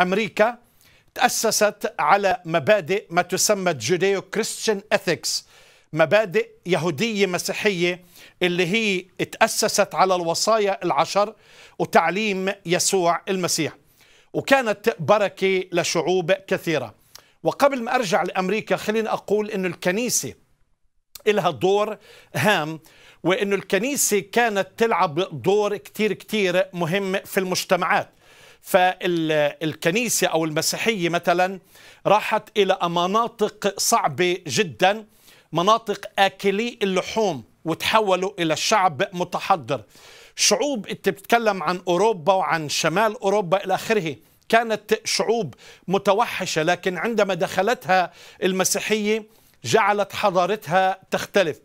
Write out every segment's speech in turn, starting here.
أمريكا تأسست على مبادئ ما تسمى جوديو كريستيان إثكس مبادئ يهودية مسيحية اللي هي تأسست على الوصايا العشر وتعليم يسوع المسيح وكانت بركة لشعوب كثيرة وقبل ما أرجع لأمريكا خليني أقول أن الكنيسة لها دور هام وأن الكنيسة كانت تلعب دور كتير كتير مهم في المجتمعات فالكنيسة أو المسيحية مثلا راحت إلى مناطق صعبة جدا مناطق آكلي اللحوم وتحولوا إلى شعب متحضر شعوب أنت بتتكلم عن أوروبا وعن شمال أوروبا إلى آخره كانت شعوب متوحشة لكن عندما دخلتها المسيحية جعلت حضارتها تختلف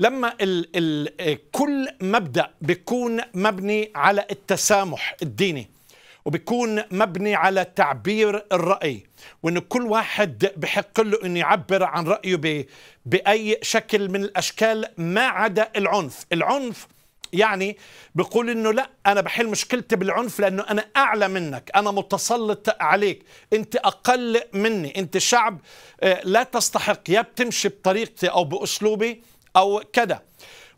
لما الـ الـ كل مبدأ بيكون مبني على التسامح الديني وبيكون مبني على تعبير الرأي وإنه كل واحد بحق له إنه يعبر عن رأيه بأي شكل من الأشكال ما عدا العنف العنف يعني بقول انه لا انا بحل مشكلتي بالعنف لانه انا اعلى منك انا متسلط عليك انت اقل مني انت شعب آه، لا تستحق يا بتمشي بطريقتي او باسلوبي او كذا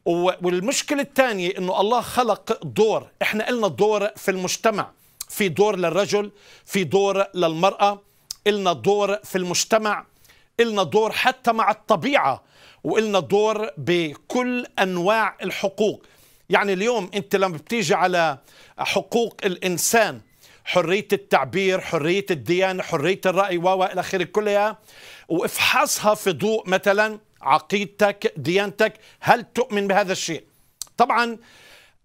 والمشكله الثانيه انه الله خلق دور احنا قلنا دور في المجتمع في دور للرجل في دور للمرأة إلنا دور في المجتمع إلنا دور حتى مع الطبيعة وإلنا دور بكل أنواع الحقوق يعني اليوم أنت لما بتيجي على حقوق الإنسان حرية التعبير حرية الديانة حرية الرأي و إلى آخره كلها وافحصها في ضوء مثلا عقيدتك ديانتك هل تؤمن بهذا الشيء طبعا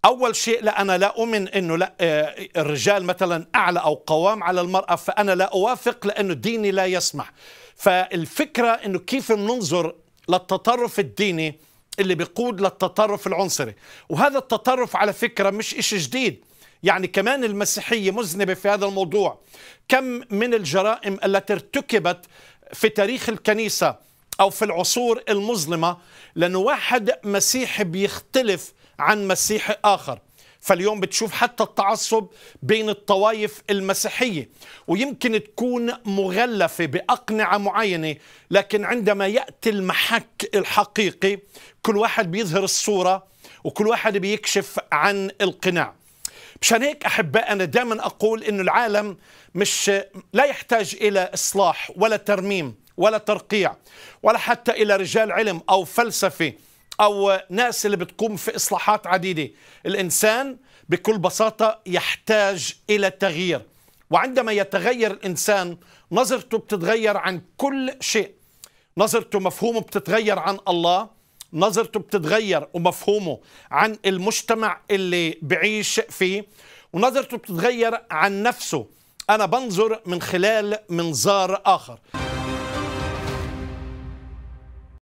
أول شيء لا أنا لا أؤمن أنه لا آه، الرجال مثلا أعلى أو قوام على المرأة فأنا لا أوافق لأنه ديني لا يسمح فالفكرة أنه كيف بننظر للتطرف الديني اللي بيقود للتطرف العنصري وهذا التطرف على فكرة مش إشي جديد يعني كمان المسيحية مذنبة في هذا الموضوع كم من الجرائم التي ارتكبت في تاريخ الكنيسة أو في العصور المظلمة لأنه واحد مسيحي بيختلف عن مسيحي آخر فاليوم بتشوف حتى التعصب بين الطوائف المسيحية ويمكن تكون مغلفة بأقنعة معينة لكن عندما يأتي المحك الحقيقي كل واحد بيظهر الصورة وكل واحد بيكشف عن القناع مشان هيك أحباء أنا دائما أقول أن العالم مش لا يحتاج إلى إصلاح ولا ترميم ولا ترقيع ولا حتى إلى رجال علم أو فلسفة أو ناس اللي بتقوم في إصلاحات عديدة الإنسان بكل بساطة يحتاج إلى تغيير وعندما يتغير الإنسان نظرته بتتغير عن كل شيء نظرته مفهومه بتتغير عن الله نظرته بتتغير ومفهومه عن المجتمع اللي بعيش فيه ونظرته بتتغير عن نفسه أنا بنظر من خلال منظار آخر